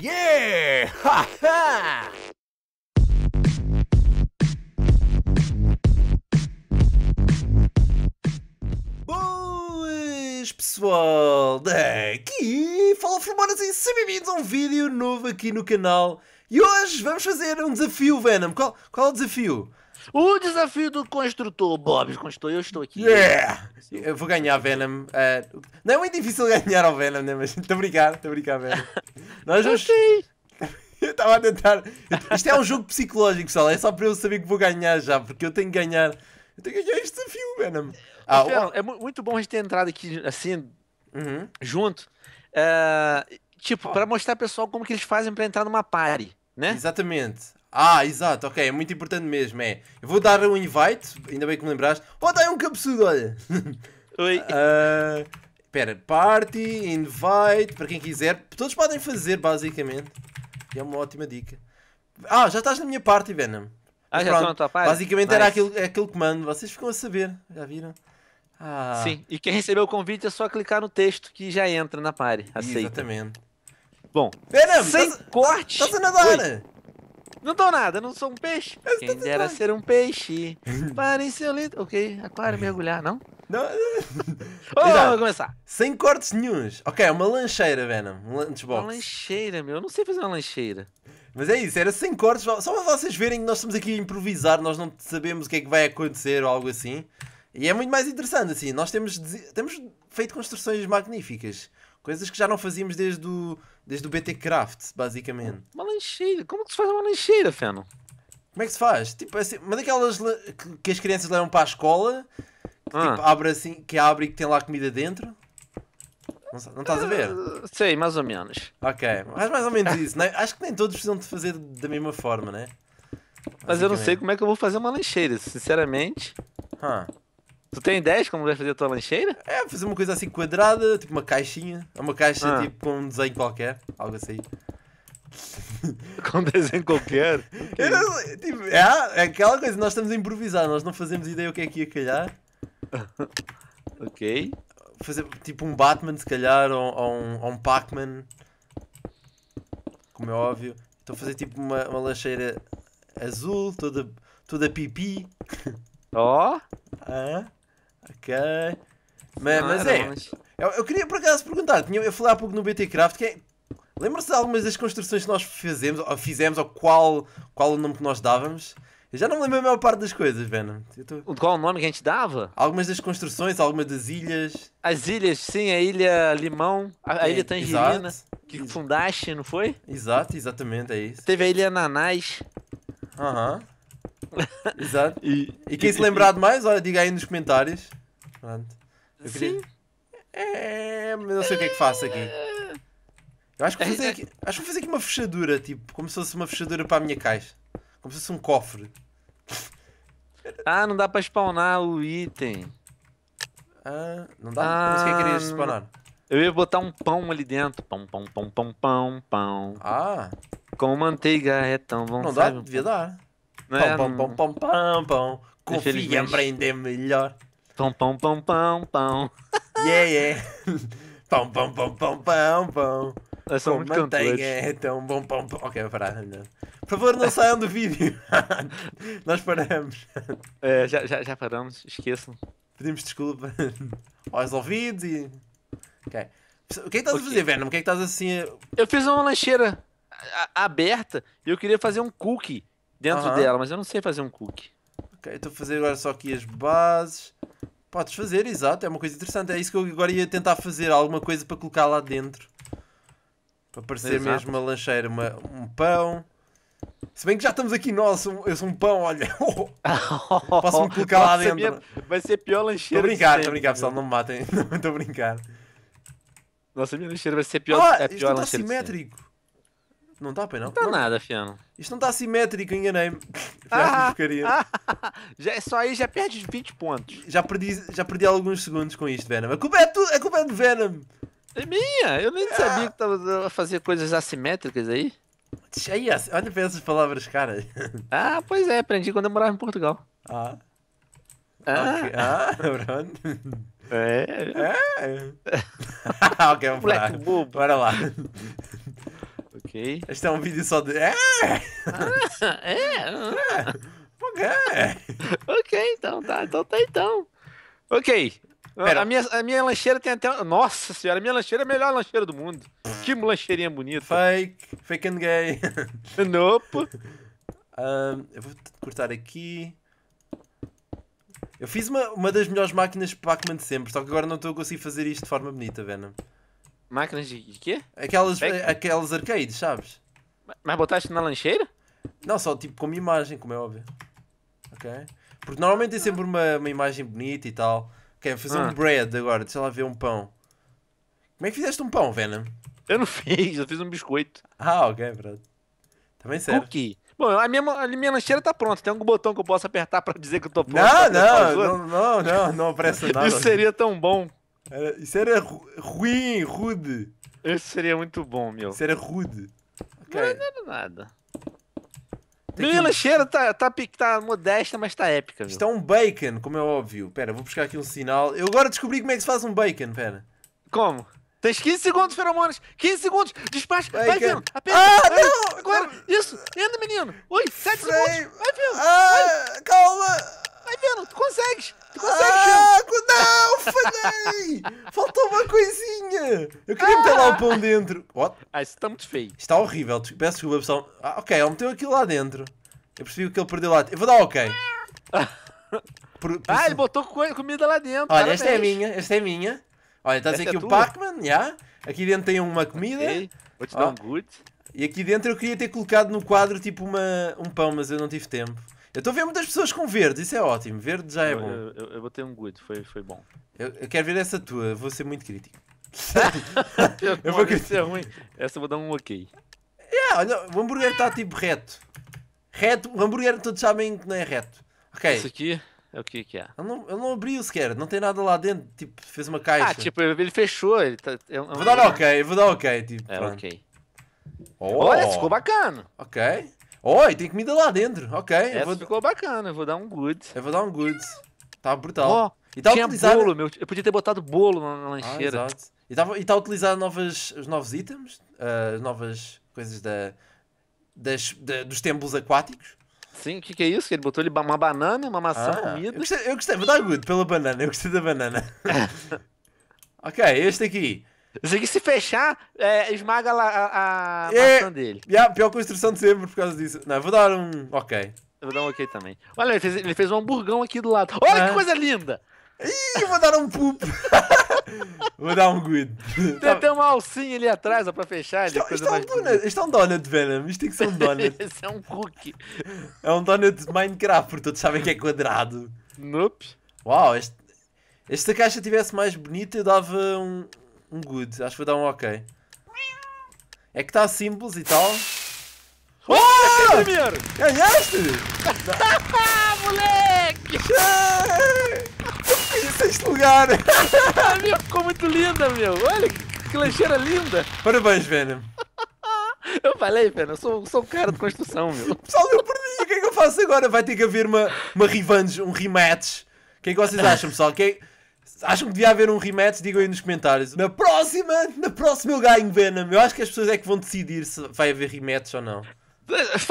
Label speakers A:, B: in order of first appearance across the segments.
A: Yeah! Ha ha! Boas, pessoal! Daqui fala Formonas e sejam bem-vindos a um vídeo novo aqui no canal. E hoje vamos fazer um desafio, Venom. Qual, qual é o desafio? O desafio do construtor, Bob, construtor, eu estou aqui. Yeah! Eu vou ganhar Venom. Uh, não é muito difícil ganhar ao Venom, né? Mas estou a brincar, estou a brincar, Venom. Nós vamos. eu estava a tentar. Isto é um jogo psicológico, pessoal. É só para eu saber que vou ganhar já, porque eu tenho que ganhar. Eu tenho que ganhar este desafio, Venom. Ah, é muito bom a gente ter entrado aqui assim, uhum. junto. Uh, tipo, oh. para mostrar ao pessoal como que eles fazem para entrar numa party, né? Exatamente. Ah, exato, ok, é muito importante mesmo, é. Eu vou dar um invite, ainda bem que me lembraste. Oh, dá um cabeçudo, olha! Oi. Uh, espera, party, invite, para quem quiser. Todos podem fazer, basicamente. é uma ótima dica. Ah, já estás na minha party, Venom. Ah, já estou na tua parte? Basicamente nice. era aquele, é aquele comando, vocês ficam a saber, já viram? Ah. Sim, e quem recebeu o convite é só clicar no texto que já entra na pare. Aceita. Exatamente. Bom, Venom, sem estás, corte. Estás a nadar! Oi. Não dou nada, não sou um peixe. Quem tá dera ser um peixe. Parem seu lindo. Ok, aquário mergulhar, não? Não. oh, vamos começar. Sem cortes nenhums. Ok, é uma lancheira, Venom. Um lunchbox. Uma lancheira, meu. Eu não sei fazer uma lancheira. Mas é isso, era sem cortes. Só para vocês verem que nós estamos aqui a improvisar, nós não sabemos o que é que vai acontecer ou algo assim. E é muito mais interessante, assim. Nós temos, temos feito construções magníficas. Coisas que já não fazíamos desde o Desde o BT Craft, basicamente. Uma lancheira? Como é que se faz uma lancheira, Feno? Como é que se faz? Tipo assim, uma daquelas que, as crianças levam para a escola, que tipo, ah. tipo, abre assim, que abre e que tem lá comida dentro. Não, não estás a ver? Uh, sei, mais ou menos. Ok, mas mais ou menos isso. Né? Acho que nem todos precisam de fazer da mesma forma, né? Mas eu não sei como é que eu vou fazer uma lancheira, sinceramente. Huh. Tu tem ideia de como vai fazer a tua lancheira? É, fazer uma coisa assim quadrada, tipo uma caixinha. É uma caixa ah. tipo com um desenho qualquer, algo assim. com desenho qualquer? é, não, tipo, é, é aquela coisa, nós estamos a improvisar, nós não fazemos ideia o que é que ia calhar. ok. Fazer tipo um Batman, se calhar, ou, ou um, um Pac-Man. Como é óbvio. Estou a fazer tipo uma, uma lancheira azul, toda, toda pipi. Ó! Oh. Ah. Ok. Mas, mas é. Eu, eu, queria por acaso perguntar, tinha, eu falei há pouco no BT Craft é. Lembra-se de algumas das construções que nós fizemos, ou fizemos, ou qual, qual o nome que nós dávamos? Eu já não me lembro a maior parte das coisas, Venom. Tô... Qual o nome que a gente dava? Algumas das construções, algumas das ilhas. As ilhas, sim, a ilha Limão, a, a ilha é, Tangerina, exato. que fundaste, não foi? Exato, exatamente, é isso. Teve a ilha Nanás. Aham. Exato. E, e quem e, se lembrar de mais, olha, diga aí nos comentários. Pronto. Eu queria... É, mas não sei o que é que faço aqui. Eu acho que vou fazer é, é. aqui, acho que fazer aqui uma fechadura, tipo, como se fosse uma fechadura para a minha caixa. Como se fosse um cofre. Ah, não dá para spawnar o item. Ah, não dá? Ah, mas o que é que querias spawnar? Eu ia botar um pão ali dentro. Pão, pão, pão, pão, pão, pão. Ah. Com manteiga é tão bom. Não sabe? dá? Devia dar. Não pão, é, pão, não... pão, pão, pão, pão. Confia, aprender melhor. Pão, pão, pão, pão, pão. Yeah, yeah. Pão, pão, pão, pão, pão, pão. Eu sou muito manteiga é tão bom pão, pão. Ok, vou parar. Não. Por favor, não saiam do vídeo. Nós paramos. É, já, já, já paramos, esqueçam. Pedimos desculpa aos ouvidos e. Ok. O que é que estás a fazer, Venom? O que é que estás assim. A... Eu fiz uma lancheira aberta e eu queria fazer um cookie dentro uh -huh. dela, mas eu não sei fazer um cookie. Ok, estou a fazer agora só aqui as bases. Podes fazer, exato, é uma coisa interessante. É isso que eu agora ia tentar fazer, alguma coisa para colocar lá dentro. Para parecer exato. mesmo uma lancheira, uma, um pão. Se bem que já estamos aqui nós, eu sou um pão, olha. Posso-me colocar lá dentro. Vai ser pior lancheira. Estou a brincar, estou a brincar, pessoal, não me matem. Estou a brincar. Nossa, minha lancheira vai ser pior. Ah, é pior isto está simétrico. Não está, pai, não? Não está nada, Fiano. Isto não está simétrico, enganei-me. Ah, ah, já é só aí, já perdes 20 pontos. Já perdi, já perdi alguns segundos com isto, Venom. A culpa é, tu, a culpa é do Venom. É minha, eu nem ah. sabia que estava a fazer coisas assimétricas aí. Aí, olha para essas palavras, cara. Ah, pois é, aprendi quando eu morava em Portugal. Ah. Ah, okay. ah pronto. É. é. ok, vamos lá. Bora lá. Este é um vídeo só de. É! Ah, é! Ah. é. ok, então tá, então tá então. Ok. A minha, a minha lancheira tem até. Nossa senhora, a minha lancheira é a melhor lancheira do mundo. Que lancheirinha bonita. Fake, fake and gay. nope. Um, eu vou cortar aqui. Eu fiz uma, uma das melhores máquinas de Pac-Man de sempre, só que agora não estou a conseguir fazer isto de forma bonita, Venom. Máquinas de quê? Aquelas, aquelas arcades, sabes? Mas botaste na lancheira? Não, só tipo como imagem, como é óbvio. Ok? Porque normalmente tem sempre uma, uma imagem bonita e tal. Ok, fazer ah. um bread agora, deixa lá ver um pão. Como é que fizeste um pão, Venom? Eu não fiz, eu fiz um biscoito. Ah, ok, pronto. Também serve. Cookie. Bom, a minha, a minha lancheira tá pronta. Tem algum botão que eu possa apertar pra dizer que eu tô pronto? Não, não, não, não, não, não, não, nada. Isso seria tão bom. Era, isso era ru, ruim, rude. Isso seria muito bom, meu. Isso era rude. Okay. Não, não era nada. Tem Menina, que... tá, tá, tá, modesta, mas tá épica. Viu? Isto é um bacon, como é óbvio. Pera, vou buscar aqui um sinal. Eu agora descobri como é que se faz um bacon, pera. Como? Tens 15 segundos, feromonas! 15 segundos! Despacha! Vai, vai Aperta! Ah, Ai, não! Agora! Isso! Anda, menino! Oi! 7 segundos! Vai, Ai! Faltou uma coisinha! Eu queria meter lá o ah. pão dentro. What? Ah, isso está muito feio. Está horrível. Tipo, peço desculpa, pessoal. Ah, ok, ele meteu aquilo lá dentro. Eu percebi o que ele perdeu lá dentro. Eu vou dar ok. Por, por ah, ele botou comida lá dentro. Olha, esta é minha, esta é minha. Olha, estás aqui é o Pac-Man, já. Yeah. Aqui dentro tem uma comida. Okay. Vou te oh. dar um ah. good. E aqui dentro eu queria ter colocado no quadro tipo uma, um pão, mas eu não tive tempo. Eu estou a ver muitas pessoas com verde, isso é ótimo. Verde já é bom. Eu, eu, eu botei um good, foi, foi bom. Eu, eu quero ver essa tua, vou ser muito crítico. eu vou criticar. É ruim. Essa vou dar um ok. Yeah, olha, o hambúrguer está tipo reto. Reto, o hambúrguer todos sabem que não é reto. Ok. Isso aqui é o que que é? Eu não, eu não abri sequer, não tem nada lá dentro. Tipo, fez uma caixa. Ah, tipo, ele fechou. Ele tá, é um... É vou dar ok, vou dar ok. Tipo, é, pronto. ok. Oh. Olha, ficou bacana. Ok. Oh, e tem comida lá dentro. Ok. Essa vou... ficou bacana, eu vou dar um good. Eu vou dar um good. Tá brutal. Oh, e tá tinha utilizado... bolo, meu. Eu podia ter botado bolo na, na ah, lancheira. Ah, exato. E está tá a tá utilizar novas, os novos itens, eh, as uh, novas coisas da, das, da, dos templos aquáticos. Sim, o que, que, é isso? Que ele botou ali uma banana, uma maçã, ah, comida. Eu gostei, eu gostei, vou dar good pela banana, eu gostei da banana. ok, este aqui. Zig se fechar, é, esmaga a, a é, maçã dele. É pior construção de sempre por causa disso. Não, vou dar um ok. Eu vou dar um ok também. Olha, ele fez, ele fez um hamburgão aqui do lado. Olha que é. coisa linda! Ih, vou dar um poop. vou dar um good. Tem até uma alcinha ali atrás, ó, pra fechar. É isto, coisa isto, é um donut, isto é um donut, Venom. Isto tem que ser um donut. Isso é um cookie. É um donut de Minecraft, porque todos sabem que é quadrado. Nope. Uau, este, esta caixa tivesse mais bonita, eu dava um, um good. Acho que vou dar um ok. É que está simples e tal. Oh! oh! Primeiro! Ganhaste! Moleque! Fiz sexto lugar! ah, meu, ficou muito linda, meu! Olha que, que lancheira linda! Parabéns, Venom! Eu falei, Venom, eu sou, sou um cara de construção, meu! Pessoal, eu perdi! O que é que eu faço agora? Vai ter que haver uma, uma revenge, um rematch. O que é que vocês acham, pessoal? Que é... Acham que devia haver um rematch? Digam aí nos comentários. Na próxima, na próxima eu ganho Venom. Eu acho que as pessoas é que vão decidir se vai haver rematch ou não.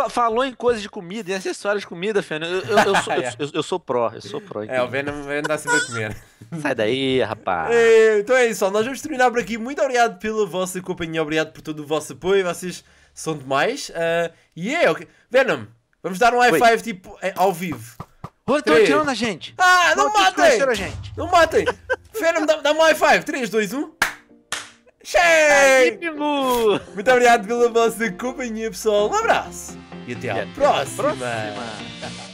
A: Falou em coisas de comida, em acessórios de comida, Fernando. Eu, eu, eu, sou, ah, é. eu, eu, sou pró, eu sou pró. É, o Venom, vai dá sempre a comer. Sai daí, rapaz. É, então é isso, nós vamos terminar por aqui. Muito obrigado pela vossa companhia, obrigado por todo o vosso apoio. Vocês são demais. Uh, e yeah, é, okay. Venom, vamos dar um high five tipo é, ao vivo. Ô, estão atirando a gente. Ah, não, matem. Não matem. aí. dá, dá uma high five. 3, 2, 1. Cheio! Muito obrigado pela vossa companhia, pessoal. Um abraço. E até, e até a próxima. próxima.